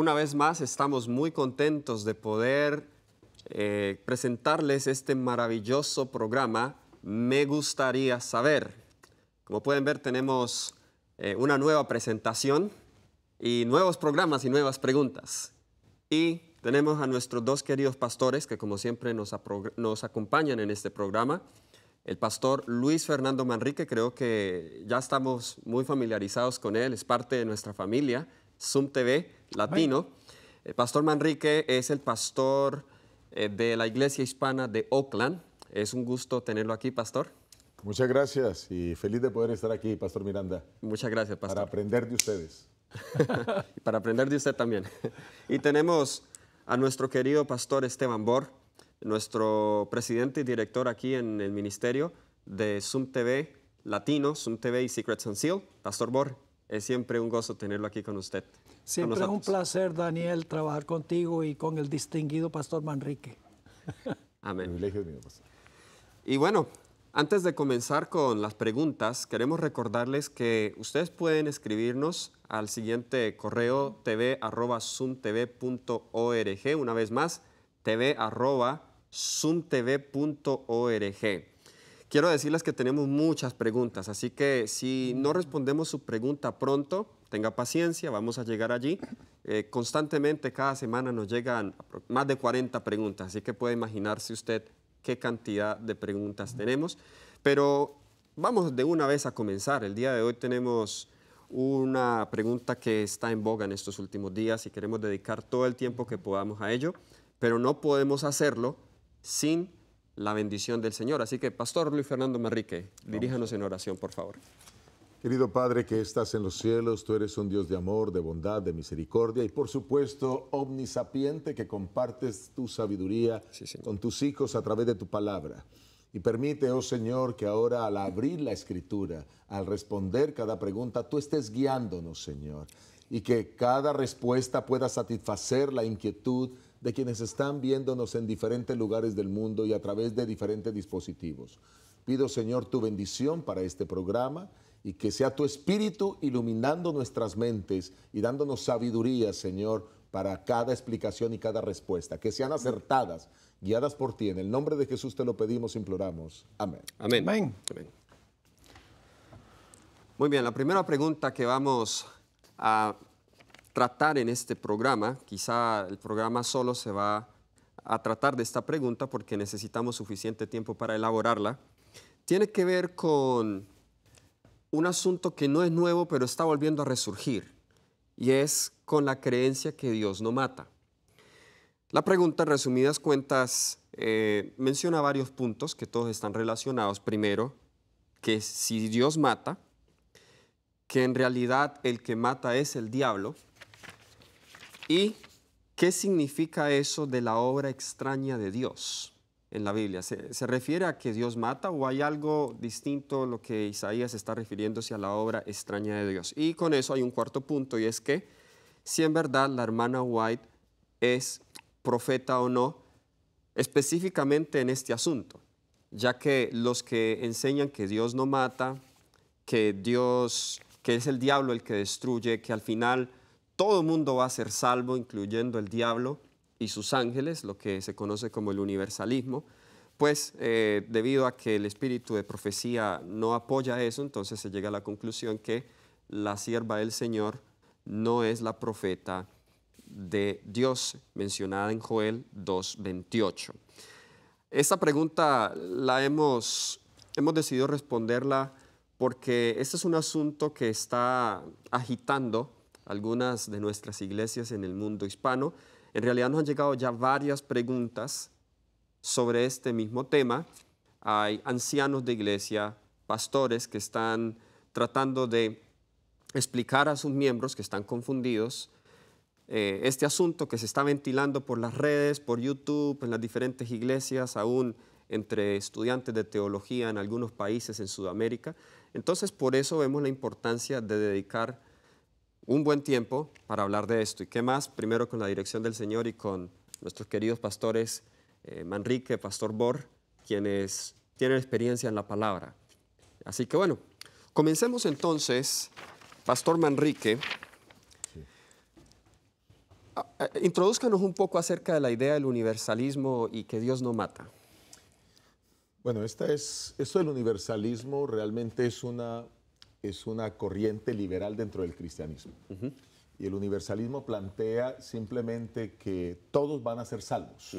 Una vez más, estamos muy contentos de poder eh, presentarles este maravilloso programa, Me gustaría saber. Como pueden ver, tenemos eh, una nueva presentación y nuevos programas y nuevas preguntas. Y tenemos a nuestros dos queridos pastores que como siempre nos, nos acompañan en este programa. El pastor Luis Fernando Manrique, creo que ya estamos muy familiarizados con él, es parte de nuestra familia Zoom TV Latino. El eh, Pastor Manrique es el pastor eh, de la Iglesia Hispana de Oakland. Es un gusto tenerlo aquí, pastor. Muchas gracias y feliz de poder estar aquí, pastor Miranda. Muchas gracias, pastor. Para aprender de ustedes. para aprender de usted también. y tenemos a nuestro querido pastor Esteban Bor, nuestro presidente y director aquí en el ministerio de Zoom TV Latino, Zoom TV y Secrets and Seal. Pastor Bor, es siempre un gozo tenerlo aquí con usted. Siempre es un placer, Daniel, trabajar contigo y con el distinguido pastor Manrique. Amén. Y bueno, antes de comenzar con las preguntas, queremos recordarles que ustedes pueden escribirnos al siguiente correo tv.zoomtv.org. Una vez más, tv.zoomtv.org. Quiero decirles que tenemos muchas preguntas, así que si no respondemos su pregunta pronto, tenga paciencia, vamos a llegar allí. Eh, constantemente, cada semana nos llegan más de 40 preguntas, así que puede imaginarse usted qué cantidad de preguntas tenemos. Pero vamos de una vez a comenzar. El día de hoy tenemos una pregunta que está en boga en estos últimos días y queremos dedicar todo el tiempo que podamos a ello, pero no podemos hacerlo sin la bendición del Señor. Así que, Pastor Luis Fernando Manrique, diríjanos en oración, por favor. Querido Padre que estás en los cielos, tú eres un Dios de amor, de bondad, de misericordia y por supuesto omnisapiente que compartes tu sabiduría con tus hijos a través de tu palabra. Y permite, oh Señor, que ahora al abrir la escritura, al responder cada pregunta, tú estés guiándonos, Señor, y que cada respuesta pueda satisfacer la inquietud de quienes están viéndonos en diferentes lugares del mundo y a través de diferentes dispositivos. Pido, Señor, tu bendición para este programa y que sea tu espíritu iluminando nuestras mentes y dándonos sabiduría, Señor, para cada explicación y cada respuesta, que sean acertadas, guiadas por ti. En el nombre de Jesús te lo pedimos, imploramos. Amén. Amén. Amén. Amén. Muy bien, la primera pregunta que vamos a tratar en este programa. Quizá el programa solo se va a tratar de esta pregunta porque necesitamos suficiente tiempo para elaborarla. Tiene que ver con un asunto que no es nuevo, pero está volviendo a resurgir, y es con la creencia que Dios no mata. La pregunta, en resumidas cuentas, eh, menciona varios puntos que todos están relacionados. Primero, que si Dios mata, que en realidad el que mata es el diablo, ¿Y qué significa eso de la obra extraña de Dios en la Biblia? ¿Se, refiere a que Dios mata o hay algo distinto lo que Isaías está refiriéndose a la obra extraña de Dios? Y con eso hay un cuarto punto y es que si en verdad la hermana White es profeta o no, específicamente en este asunto, ya que los que enseñan que Dios no mata, que Dios, que es el diablo el que destruye, que al final todo el mundo va a ser salvo, incluyendo el diablo y sus ángeles, lo que se conoce como el universalismo, pues eh, debido a que el espíritu de profecía no apoya eso, entonces se llega a la conclusión que la sierva del Señor no es la profeta de Dios mencionada en Joel 2.28. Esta pregunta la hemos, hemos decidido responderla porque este es un asunto que está agitando algunas de nuestras iglesias en el mundo hispano. En realidad nos han llegado ya varias preguntas sobre este mismo tema. Hay ancianos de iglesia, pastores que están tratando de explicar a sus miembros que están confundidos eh, este asunto que se está ventilando por las redes, por YouTube, en las diferentes iglesias, aún entre estudiantes de teología en algunos países en Sudamérica. Entonces, por eso vemos la importancia de dedicar un buen tiempo para hablar de esto. ¿Y qué más? Primero con la dirección del Señor y con nuestros queridos pastores eh, Manrique, Pastor Bor, quienes tienen experiencia en la palabra. Así que bueno, comencemos entonces, Pastor Manrique. Sí. un poco acerca de la idea del universalismo y que Dios no mata. Bueno, esta es, esto del universalismo realmente es una es una corriente liberal dentro del cristianismo. Y el universalismo plantea simplemente que todos van a ser salvos.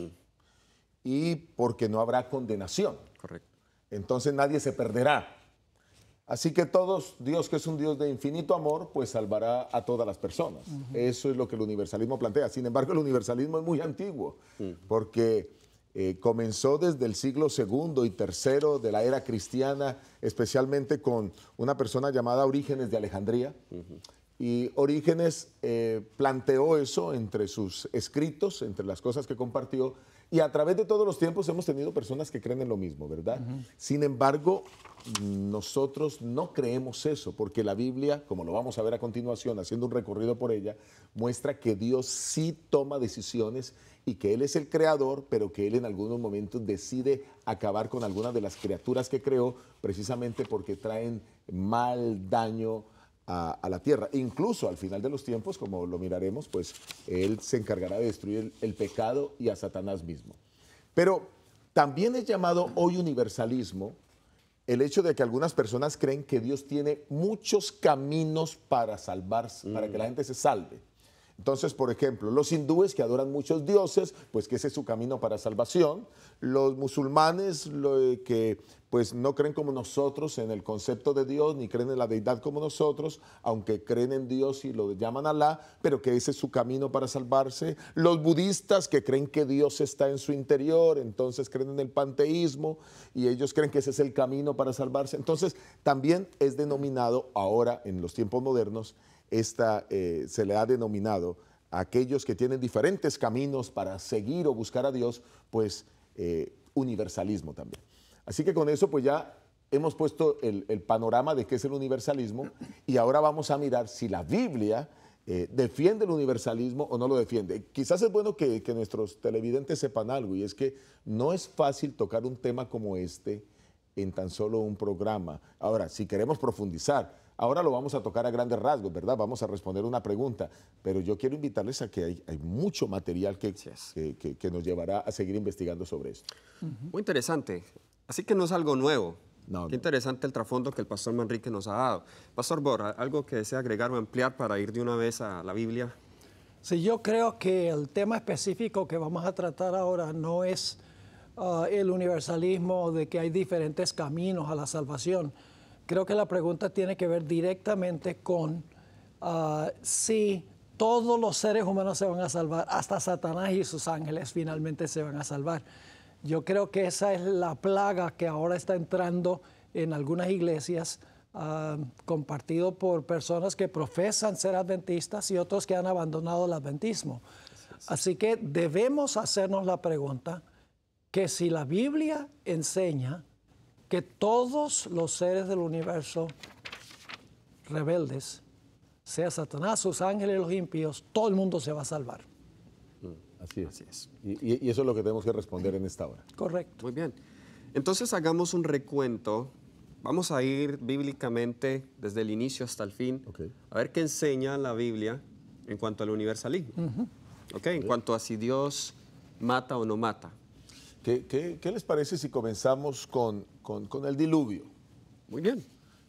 Y porque no habrá condenación. Correcto. Entonces nadie se perderá. Así que todos, Dios que es un Dios de infinito amor, pues salvará a todas las personas. Eso es lo que el universalismo plantea. Sin embargo, el universalismo es muy antiguo, porque eh, comenzó desde el siglo segundo y tercero de la era cristiana, especialmente con una persona llamada Orígenes de Alejandría. Y Orígenes eh, planteó eso entre sus escritos, entre las cosas que compartió. Y a través de todos los tiempos hemos tenido personas que creen en lo mismo, ¿verdad? Sin embargo, nosotros no creemos eso, porque la Biblia, como lo vamos a ver a continuación, haciendo un recorrido por ella, muestra que Dios sí toma decisiones y que Él es el creador, pero que Él en algunos momentos decide acabar con algunas de las criaturas que creó precisamente porque traen mal daño a, la tierra. Incluso al final de los tiempos, como lo miraremos, pues Él se encargará de destruir el, pecado y a Satanás mismo. Pero también es llamado hoy universalismo el hecho de que algunas personas creen que Dios tiene muchos caminos para salvarse, para que la mm. gente se salve. Entonces, por ejemplo, los hindúes que adoran muchos dioses, pues que ese es su camino para salvación. Los musulmanes eh, que pues no creen como nosotros en el concepto de Dios, ni creen en la deidad como nosotros, aunque creen en Dios y lo llaman Alá, pero que ese es su camino para salvarse. Los budistas que creen que Dios está en su interior, entonces creen en el panteísmo y ellos creen que ese es el camino para salvarse. Entonces, también es denominado ahora en los tiempos modernos esta, eh, se le ha denominado a aquellos que tienen diferentes caminos para seguir o buscar a Dios, pues eh, universalismo también. Así que con eso pues ya hemos puesto el, panorama de qué es el universalismo y ahora vamos a mirar si la Biblia eh, defiende el universalismo o no lo defiende. Quizás es bueno que, que, nuestros televidentes sepan algo y es que no es fácil tocar un tema como este en tan solo un programa. Ahora, si queremos profundizar Ahora lo vamos a tocar a grandes rasgos, ¿verdad? Vamos a responder una pregunta, pero yo quiero invitarles a que hay, mucho material que, que, nos llevará a seguir investigando sobre eso. Muy interesante. Así que no es algo nuevo. Qué interesante el trasfondo que el pastor Manrique nos ha dado. Pastor Borra, ¿algo que desea agregar o ampliar para ir de una vez a la Biblia? Sí, yo creo que el tema específico que vamos a tratar ahora no es ah, el universalismo de que hay diferentes caminos a la salvación, creo que la pregunta tiene que ver directamente con ah, si todos los seres humanos se van a salvar, hasta Satanás y sus ángeles finalmente se van a salvar. Yo creo que esa es la plaga que ahora está entrando en algunas iglesias, ah, compartido por personas que profesan ser adventistas y otros que han abandonado el adventismo. Así que debemos hacernos la pregunta que si la Biblia enseña que todos los seres del universo rebeldes, sea Satanás, sus ángeles, los impíos, todo el mundo se va a salvar. Mm, así es. Y, eso es lo que tenemos que responder en esta hora. Correcto. Muy bien. Entonces hagamos un recuento. Vamos a ir bíblicamente desde el inicio hasta el fin. A ver qué enseña la Biblia en cuanto al universalismo. en cuanto a si Dios mata o no mata. ¿Qué, qué, qué les parece si comenzamos con, con el diluvio? Muy bien.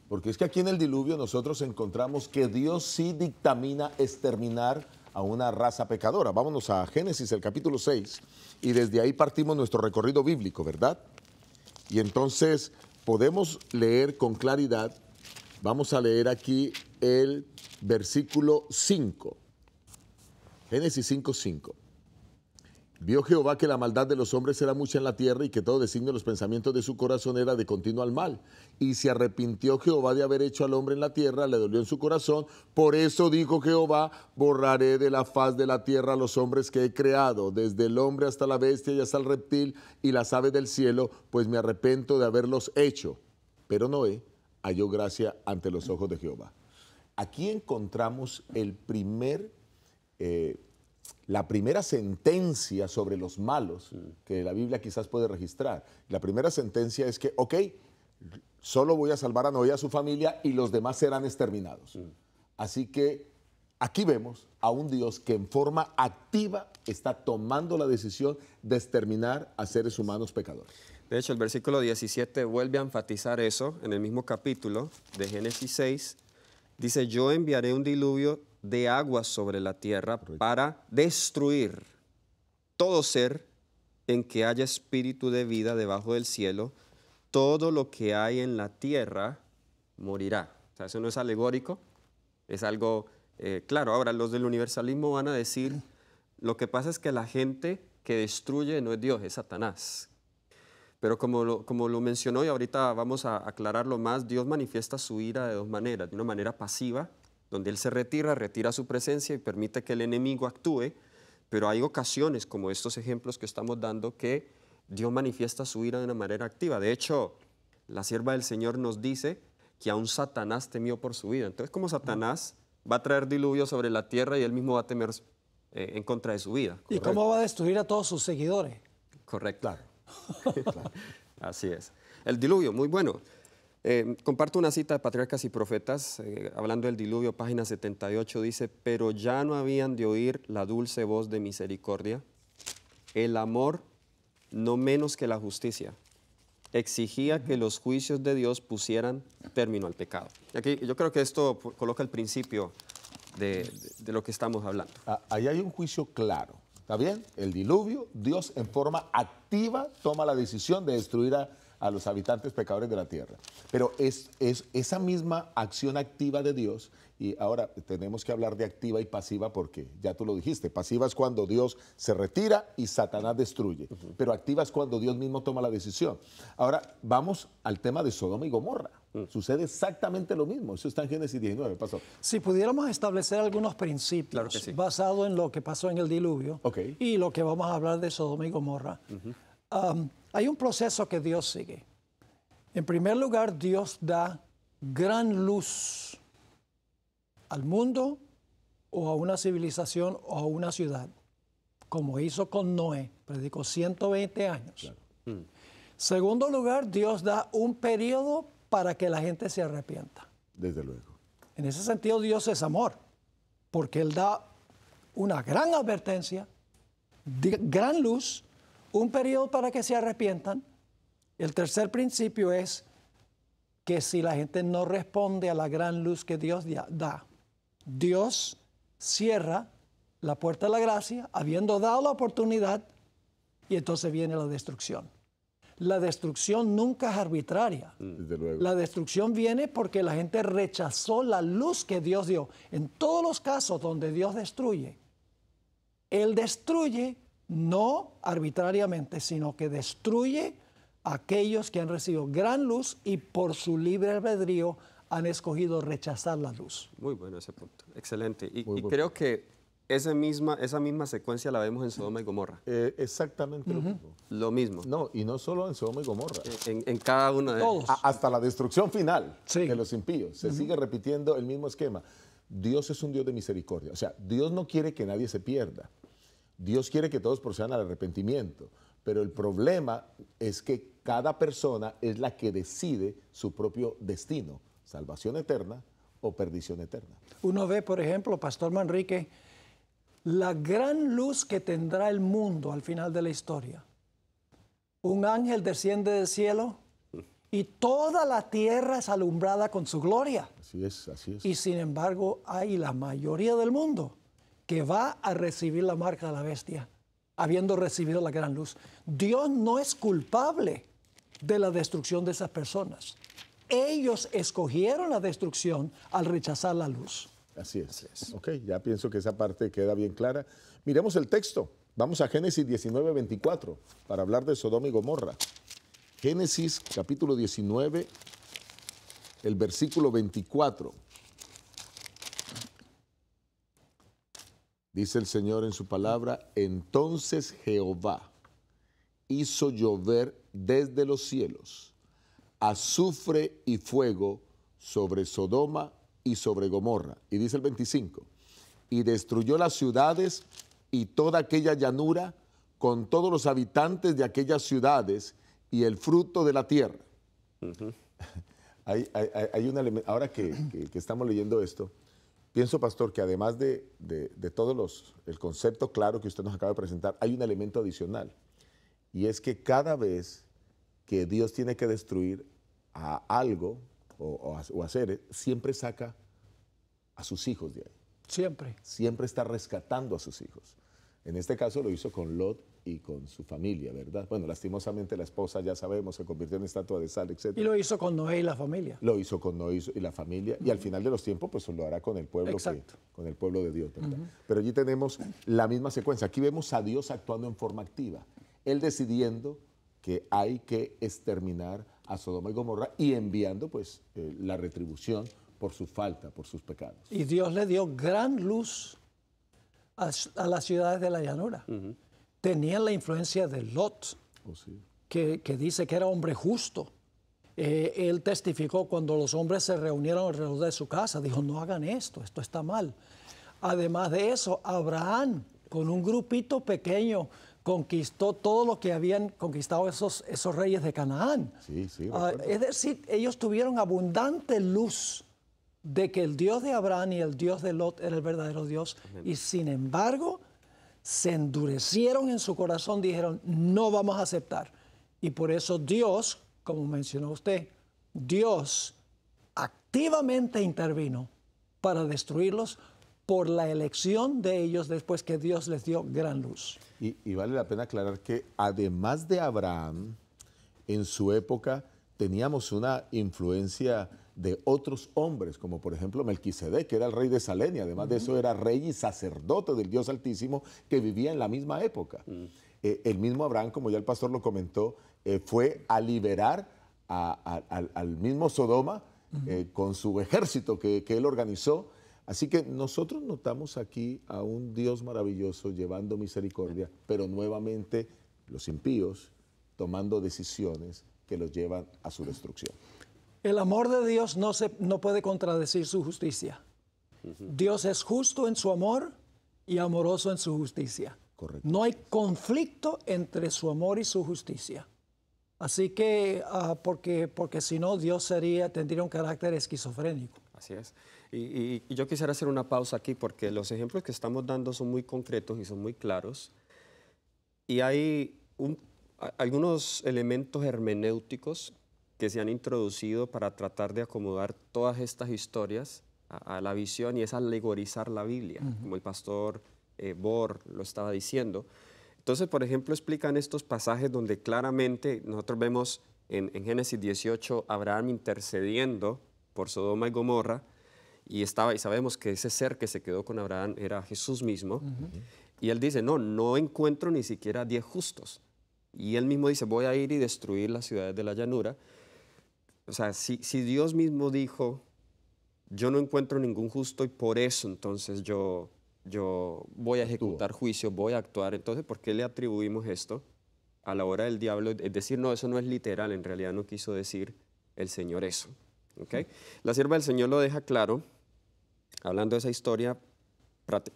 Porque es que aquí en el diluvio nosotros encontramos que Dios sí dictamina exterminar a una raza pecadora. Vámonos a Génesis, el capítulo 6, y desde ahí partimos nuestro recorrido bíblico, ¿verdad? Y entonces podemos leer con claridad, vamos a leer aquí el versículo 5, Génesis 5, 5. Vio Jehová que la maldad de los hombres era mucha en la tierra y que todo designio de los pensamientos de su corazón era de continuo al mal. Y se arrepintió Jehová de haber hecho al hombre en la tierra, le dolió en su corazón. Por eso dijo Jehová, borraré de la faz de la tierra a los hombres que he creado, desde el hombre hasta la bestia y hasta el reptil y las aves del cielo, pues me arrepento de haberlos hecho. Pero Noé halló gracia ante los ojos de Jehová. Aquí encontramos el primer... Eh, la primera sentencia sobre los malos que la Biblia quizás puede registrar. La primera sentencia es que, ok, solo voy a salvar a Noé y a su familia y los demás serán exterminados. Así que aquí vemos a un Dios que en forma activa está tomando la decisión de exterminar a seres humanos pecadores. De hecho, el versículo 17 vuelve a enfatizar eso en el mismo capítulo de Génesis 6. Dice, yo enviaré un diluvio de agua sobre la tierra para destruir todo ser en que haya espíritu de vida debajo del cielo, todo lo que hay en la tierra morirá. O sea, eso no es alegórico, es algo eh, claro. Ahora, los del universalismo van a decir, lo que pasa es que la gente que destruye no es Dios, es Satanás. Pero como como lo mencionó y ahorita vamos a aclararlo más, Dios manifiesta su ira de dos maneras, de una manera pasiva donde Él se retira, retira su presencia y permite que el enemigo actúe, pero hay ocasiones como estos ejemplos que estamos dando que Dios manifiesta su ira de una manera activa. De hecho, la sierva del Señor nos dice que aún Satanás temió por su vida. Entonces, como Satanás va a traer diluvio sobre la tierra y él mismo va a temer eh, en contra de su vida. ¿Y cómo va a destruir a todos sus seguidores? Correcto. claro. Así es. El diluvio, muy bueno. Eh, comparto una cita de Patriarcas y Profetas, eh, hablando del diluvio, página 78, dice, pero ya no habían de oír la dulce voz de misericordia, el amor no menos que la justicia. Exigía que los juicios de Dios pusieran término al pecado. Aquí yo creo que esto coloca el principio de, lo que estamos hablando. Ah, ahí hay un juicio claro. ¿Está bien? El diluvio, Dios en forma activa toma la decisión de destruir a a los habitantes pecadores de la tierra. Pero es, esa misma acción activa de Dios, y ahora tenemos que hablar de activa y pasiva porque ya tú lo dijiste, pasiva es cuando Dios se retira y Satanás destruye, pero activa es cuando Dios mismo toma la decisión. Ahora vamos al tema de Sodoma y Gomorra. Mm. Sucede exactamente lo mismo, eso está en Génesis 19, pasó. Si pudiéramos establecer algunos principios basados en lo que pasó en el diluvio y lo que vamos a hablar de Sodoma y Gomorra. Hay un proceso que Dios sigue. En primer lugar, Dios da gran luz al mundo o a una civilización o a una ciudad, como hizo con Noé, predicó 120 años. Mm. Segundo lugar, Dios da un periodo para que la gente se arrepienta. Desde luego. En ese sentido, Dios es amor, porque Él da una gran advertencia, gran luz, un periodo para que se arrepientan. El tercer principio es que si la gente no responde a la gran luz que Dios da, Dios cierra la puerta de la gracia, habiendo dado la oportunidad, y entonces viene la destrucción. La destrucción nunca es arbitraria. La destrucción viene porque la gente rechazó la luz que Dios dio. En todos los casos donde Dios destruye, Él destruye no arbitrariamente, sino que destruye a aquellos que han recibido gran luz y por su libre albedrío han escogido rechazar la luz. Muy bueno ese punto, excelente. Y, creo que esa misma, esa misma secuencia la vemos en Sodoma y Gomorra. Eh, exactamente lo mismo. No, y no solo en Sodoma y Gomorra. En, cada uno de hasta la destrucción final de los impíos. Se sigue repitiendo el mismo esquema. Dios es un Dios de misericordia. O sea, Dios no quiere que nadie se pierda. Dios quiere que todos procedan al arrepentimiento, pero el problema es que cada persona es la que decide su propio destino, salvación eterna o perdición eterna. Uno ve, por ejemplo, Pastor Manrique, la gran luz que tendrá el mundo al final de la historia. Un ángel desciende del cielo y toda la tierra es alumbrada con su gloria. Así es, así es. Y sin embargo, hay la mayoría del mundo que va a recibir la marca de la bestia, habiendo recibido la gran luz. Dios no es culpable de la destrucción de esas personas. Ellos escogieron la destrucción al rechazar la luz. Así es. Ok, ya pienso que esa parte queda bien clara. Miremos el texto. Vamos a Génesis 19, 24 para hablar de Sodoma y Gomorra. Génesis capítulo 19, el versículo 24. Dice el Señor en su palabra, entonces Jehová hizo llover desde los cielos azufre y fuego sobre Sodoma y sobre Gomorra. Y dice el 25, y destruyó las ciudades y toda aquella llanura con todos los habitantes de aquellas ciudades y el fruto de la tierra. hay, ahora que estamos leyendo esto, Pienso, pastor, que además de, de, los, el concepto claro que usted nos acaba de presentar, hay un elemento adicional. Y es que cada vez que Dios tiene que destruir a algo o, o, siempre saca a sus hijos de ahí. Siempre. Siempre está rescatando a sus hijos. En este caso lo hizo con Lot y con su familia, ¿verdad? Bueno, lastimosamente la esposa, ya sabemos, se convirtió en estatua de sal, etc. Y lo hizo con Noé y la familia. Lo hizo con Noé y la familia. Y al final de los tiempos, pues lo hará con el pueblo, con el pueblo de Dios, ¿verdad? Pero allí tenemos la misma secuencia. Aquí vemos a Dios actuando en forma activa. Él decidiendo que hay que exterminar a Sodoma y Gomorra y enviando, pues, eh, la retribución por su falta, por sus pecados. Y Dios le dio gran luz a, las ciudades de la llanura. TENÍA la influencia de Lot, oh, que, dice que era hombre justo. Eh, él testificó cuando los hombres se reunieron alrededor de su casa, dijo, no hagan esto, esto está mal. Además de eso, Abraham, con un grupito pequeño, conquistó todo lo que habían conquistado esos, esos reyes de Canaán. Ah, es decir, ellos tuvieron abundante luz de que el Dios de Abraham y el Dios de Lot era el verdadero Dios. Y sin embargo, se endurecieron en su corazón, dijeron, no vamos a aceptar. Y por eso Dios, como mencionó usted, Dios activamente intervino para destruirlos por la elección de ellos después que Dios les dio gran luz. Y, vale la pena aclarar que además de Abraham, en su época teníamos una influencia de otros hombres, como por ejemplo Melquisedec, que era el rey de Salem, y además de eso era rey y sacerdote del Dios Altísimo, que vivía en la misma época. Eh, el mismo Abraham, como ya el pastor lo comentó, eh, fue a liberar al, mismo Sodoma eh, con su ejército que, que él organizó. Así que nosotros notamos aquí a un Dios maravilloso llevando misericordia, pero nuevamente los impíos tomando decisiones que los llevan a su destrucción. El amor de Dios no, se, no puede contradecir su justicia. Dios es justo en su amor y amoroso en su justicia. Correcto. No hay conflicto entre su amor y su justicia. Así que, ah, porque, porque si no, Dios sería, tendría un carácter esquizofrénico. Así es. y, y, yo quisiera hacer una pausa aquí porque los ejemplos que estamos dando son muy concretos y son muy claros. Y hay un algunos elementos hermenéuticos que se han introducido para tratar de acomodar todas estas historias a, la visión y es alegorizar la Biblia, como el pastor eh, Bor lo estaba diciendo. Entonces, por ejemplo, explican estos pasajes donde claramente nosotros vemos en, Génesis 18 Abraham intercediendo por Sodoma y Gomorra y, estaba, y sabemos que ese ser que se quedó con Abraham era Jesús mismo. Y él dice, no, no encuentro ni siquiera diez justos. Y él mismo dice, voy a ir y destruir las ciudades de la llanura. O sea, si, si Dios mismo dijo, yo no encuentro ningún justo y por eso entonces yo, yo voy a ejecutar juicio, voy a actuar, entonces, ¿por qué le atribuimos esto a la hora del diablo? Es decir, no, eso no es literal, en realidad no quiso decir el Señor eso. La sierva del Señor lo deja claro, hablando de esa historia,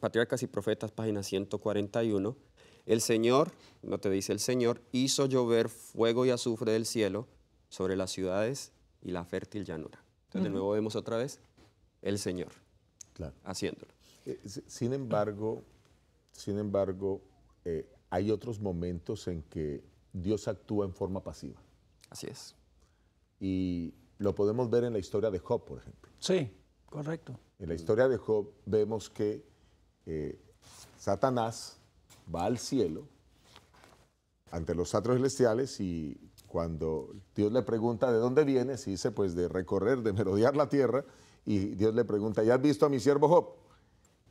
Patriarcas y Profetas, página 141. El Señor, no te dice el Señor, hizo llover fuego y azufre del cielo sobre las ciudades y la fértil llanura. Entonces, de nuevo vemos otra vez el Señor claro. haciéndolo. Eh, sin embargo, sin embargo eh, hay otros momentos en que Dios actúa en forma pasiva. Así es. Y lo podemos ver en la historia de Job, por ejemplo. Sí, correcto. En la historia de Job vemos que eh, Satanás va al cielo ante los atros celestiales y cuando Dios le pregunta de dónde viene, se dice pues de recorrer, de merodear la tierra, y Dios le pregunta, ¿ya has visto a mi siervo Job?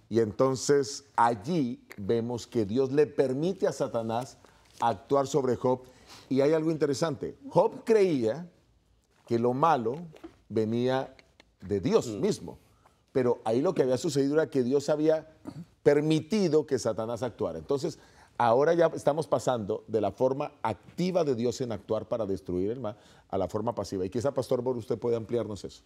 Y entonces allí vemos que Dios le permite a Satanás actuar sobre Job. Y hay algo interesante, Job creía que lo malo venía de Dios mismo, pero ahí lo que había sucedido era que Dios había permitido que Satanás actuara. Entonces, ahora ya estamos pasando de la forma activa de Dios en actuar para destruir el mal a la forma pasiva. Y quizá, Pastor Bor, usted puede ampliarnos eso.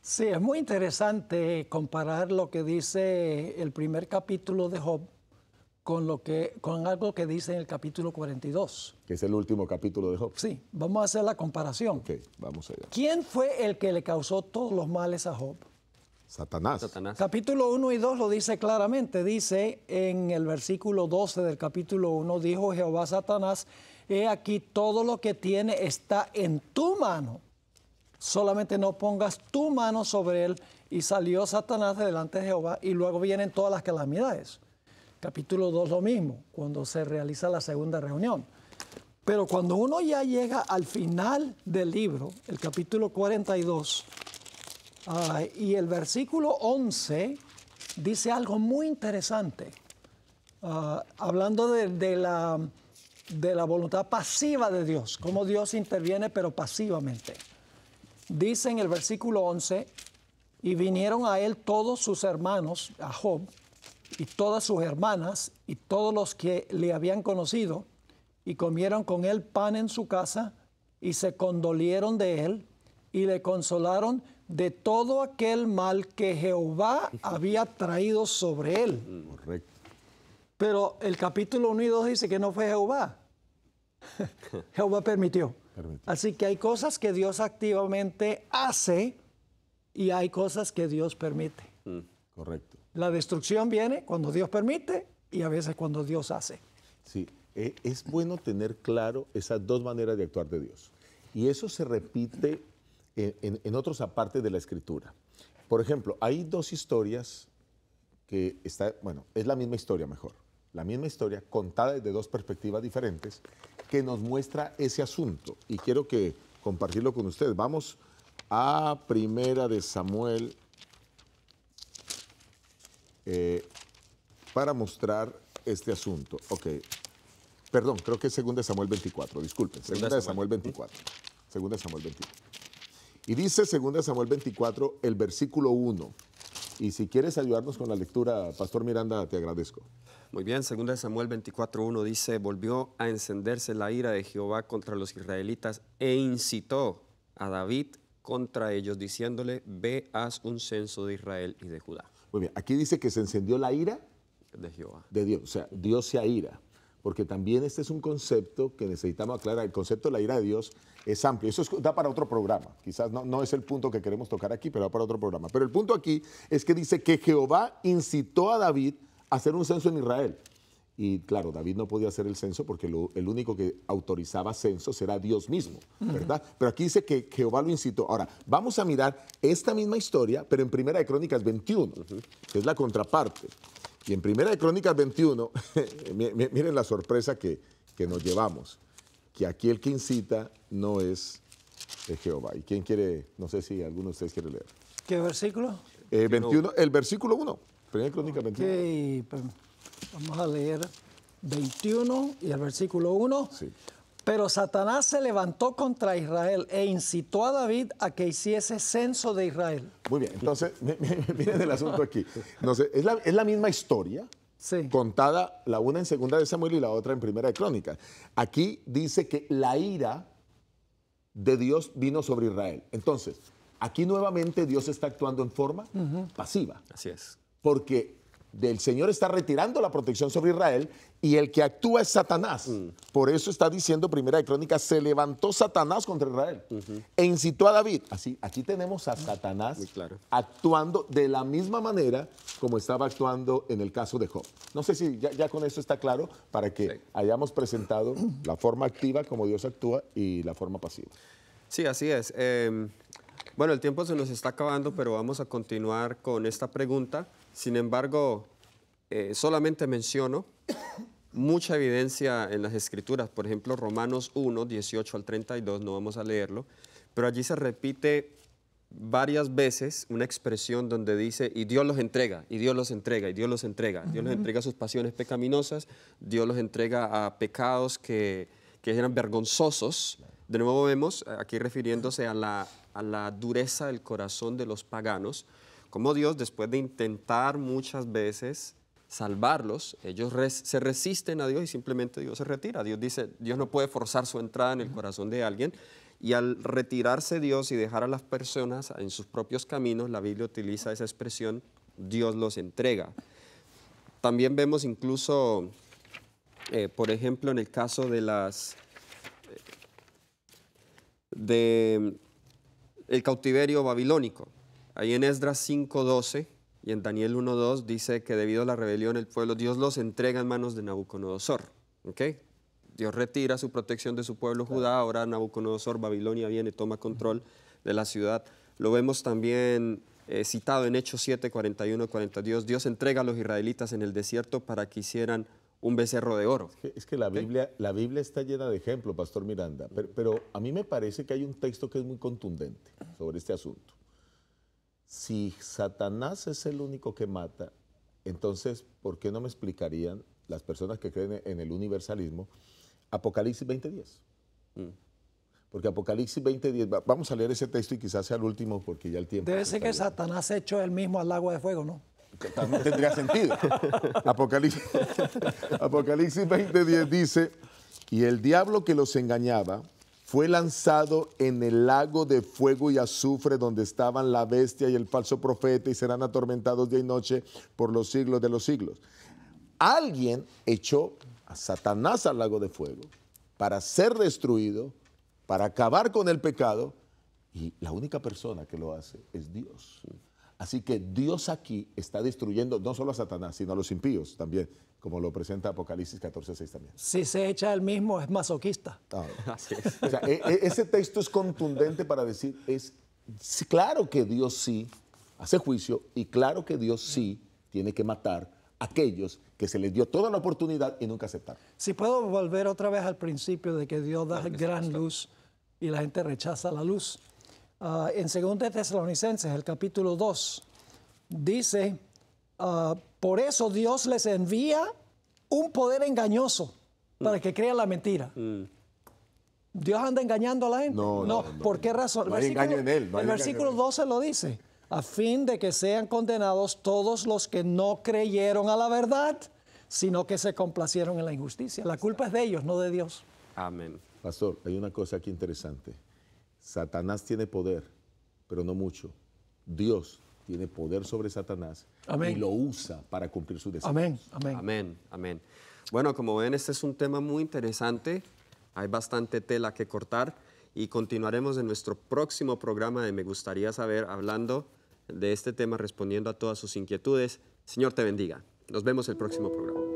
Sí, es muy interesante comparar lo que dice el primer capítulo de Job con, lo que, con algo que dice en el capítulo 42. Que es el último capítulo de Job. Sí, vamos a hacer la comparación. vamos ¿Quién fue el que le causó todos los males a Job? Satanás. Capítulo 1 y 2 lo dice claramente. Dice en el versículo 12 del capítulo 1, dijo Jehová Satanás, he aquí todo lo que tiene está en tu mano. Solamente no pongas tu mano sobre él. Y salió Satanás delante de Jehová y luego vienen todas las calamidades. Capítulo 2 lo mismo, cuando se realiza la segunda reunión. Pero cuando uno ya llega al final del libro, el capítulo 42, y el versículo 11 dice algo muy interesante, ah, hablando de, la, de, la, voluntad pasiva de Dios, cómo Dios interviene pero pasivamente. Dice en el versículo 11, y vinieron a él todos sus hermanos, a Job, y todas sus hermanas, y todos los que le habían conocido, y comieron con él pan en su casa, y se condolieron de él, y le consolaron de todo aquel mal que Jehová había traído sobre él. Correcto. Pero el capítulo 1 y 2 dice que no fue Jehová. Jehová permitió. Así que hay cosas que Dios activamente hace y hay cosas que Dios permite. Mm, correcto. La destrucción viene cuando Dios permite y a veces cuando Dios hace. Sí, e, es bueno tener claro esas dos maneras de actuar de Dios. Y eso se repite en, otros aparte de la escritura. Por ejemplo, hay dos historias que está, bueno, es la misma historia mejor, la misma historia contada desde dos perspectivas diferentes que nos muestra ese asunto. Y quiero que compartirlo con ustedes. Vamos a Primera de Samuel eh, para mostrar este asunto. Ok. Perdón, creo que es Segunda de Samuel 24, disculpen. segunda de Samuel 24. Segunda de Samuel 24. Y dice 2 Samuel 24, el versículo 1. Y si quieres ayudarnos con la lectura, Pastor Miranda, te agradezco. Muy bien, 2 Samuel 1 dice, volvió a encenderse la ira de Jehová contra los israelitas e incitó a David contra ellos, diciéndole, ve, haz un censo de Israel y de Judá. Muy bien, aquí dice que se encendió la ira de Jehová. De Dios, o sea, Dios se aira porque también este es un concepto que necesitamos aclarar. El concepto de la ira de Dios es amplio. Eso da para otro programa. Quizás no, es el punto que queremos tocar aquí, pero da para otro programa. Pero el punto aquí es que dice que Jehová incitó a David a hacer un censo en Israel. Y claro, David no podía hacer el censo porque el único que autorizaba censo era Dios mismo, ¿verdad? Pero aquí dice que Jehová lo incitó. Ahora, vamos a mirar esta misma historia, pero en Primera de Crónicas 21, que es la contraparte. Y en Primera de Crónicas 21, miren la sorpresa que, nos llevamos, que aquí el que incita no es, Jehová. ¿Y quién quiere, no sé si alguno de ustedes quiere leer? ¿Qué versículo? 21, eh, el versículo 1, Primera de Crónicas 21. Pues, vamos a leer 21 y el versículo 1. Sí. Pero Satanás se levantó contra Israel e incitó a David a que hiciese censo de Israel. Muy bien, entonces, miren el asunto aquí. es la, misma historia, contada la una en segunda de Samuel y la otra en primera de Crónicas. Aquí dice que la ira de Dios vino sobre Israel. Entonces, aquí nuevamente Dios está actuando en forma pasiva. Así es. Porque del Señor está retirando la protección sobre Israel y el que actúa es Satanás. Mm. Por eso está diciendo Primera de Crónicas, se levantó Satanás contra Israel e incitó a David. Así, aquí tenemos a Satanás actuando de la misma manera como estaba actuando en el caso de Job. No sé si ya, con eso está claro para que hayamos presentado la forma activa como Dios actúa y la forma pasiva. Sí, así es. Em, bueno, el tiempo se nos está acabando, pero vamos a continuar con esta pregunta sin embargo, eh, solamente menciono mucha evidencia en las escrituras, por ejemplo, Romanos 1, 18 al 32, no vamos a leerlo, pero allí se repite varias veces una expresión donde dice, y Dios los entrega, y Dios los entrega, y Dios los entrega, Dios los entrega a sus pasiones pecaminosas, Dios los entrega a pecados que, eran vergonzosos. De nuevo vemos, aquí refiriéndose a la dureza del corazón de los paganos, como Dios, después de intentar muchas veces salvarlos, ellos se resisten a Dios y simplemente Dios se retira. Dios dice, Dios no puede forzar su entrada en el corazón de alguien. Y al retirarse Dios y dejar a las personas en sus propios caminos, la Biblia utiliza esa expresión, Dios los entrega. También vemos incluso, eh, por ejemplo, en el caso de las... Eh, de mm, el cautiverio babilónico. Ahí en Esdras 5.12 y en Daniel 1.2 dice que debido a la rebelión el pueblo, Dios los entrega en manos de Nabucodonosor. Dios retira su protección de su pueblo Judá, ahora Nabucodonosor, Babilonia viene, toma control de la ciudad. Lo vemos también eh, citado en Hechos 7, 41, 42. Dios entrega a los israelitas en el desierto para que hicieran un becerro de oro. Es que, la, Biblia, está llena de ejemplos, Pastor Miranda, pero a mí me parece que hay un texto que es muy contundente sobre este asunto si Satanás es el único que mata, entonces, ¿por qué no me explicarían las personas que creen en el universalismo Apocalipsis 20.10? Mm. Porque Apocalipsis 20.10, vamos a leer ese texto y quizás sea el último porque ya el tiempo... Debe ser que Satanás Satanás hecho él mismo al agua de fuego, ¿no? No tendría sentido. Apocalipsis, Apocalipsis 20.10 dice, y el diablo que los engañaba fue lanzado en el lago de fuego y azufre donde estaban la bestia y el falso profeta y serán atormentados día y noche por los siglos de los siglos. Alguien echó a Satanás al lago de fuego para ser destruido, para acabar con el pecado, y la única persona que lo hace es Dios. Así que Dios aquí está destruyendo no solo a Satanás, sino a los impíos también como lo presenta Apocalipsis 14.6 también. Si se echa el mismo, es masoquista. Ah. Así es. E, e, ese texto es contundente para decir, es claro que Dios sí hace juicio y claro que Dios sí tiene que matar a aquellos que se les dio toda la oportunidad y nunca aceptaron. Si puedo volver otra vez al principio de que Dios da gran luz y la gente rechaza la luz. Ah, en 2 Tesalonicenses, el capítulo 2, dice... Ah, por eso Dios les envía un poder engañoso para que crean la mentira. Mm. Dios anda engañando a la gente. No, no, ¿por qué razón? el versículo 12 lo dice. A fin de que sean condenados todos los que no creyeron a la verdad, sino que se complacieron en la injusticia. La culpa es de ellos, no de Dios. Amén. Pastor, hay una cosa aquí interesante. Satanás tiene poder, pero no mucho. Dios tiene poder sobre Satanás y lo usa para cumplir su deseo. Amén, amén. Amén, amén. Bueno, como ven, este es un tema muy interesante. Hay bastante tela que cortar y continuaremos en nuestro próximo programa de Me gustaría saber hablando de este tema, respondiendo a todas sus inquietudes. Señor, te bendiga. Nos vemos el próximo programa.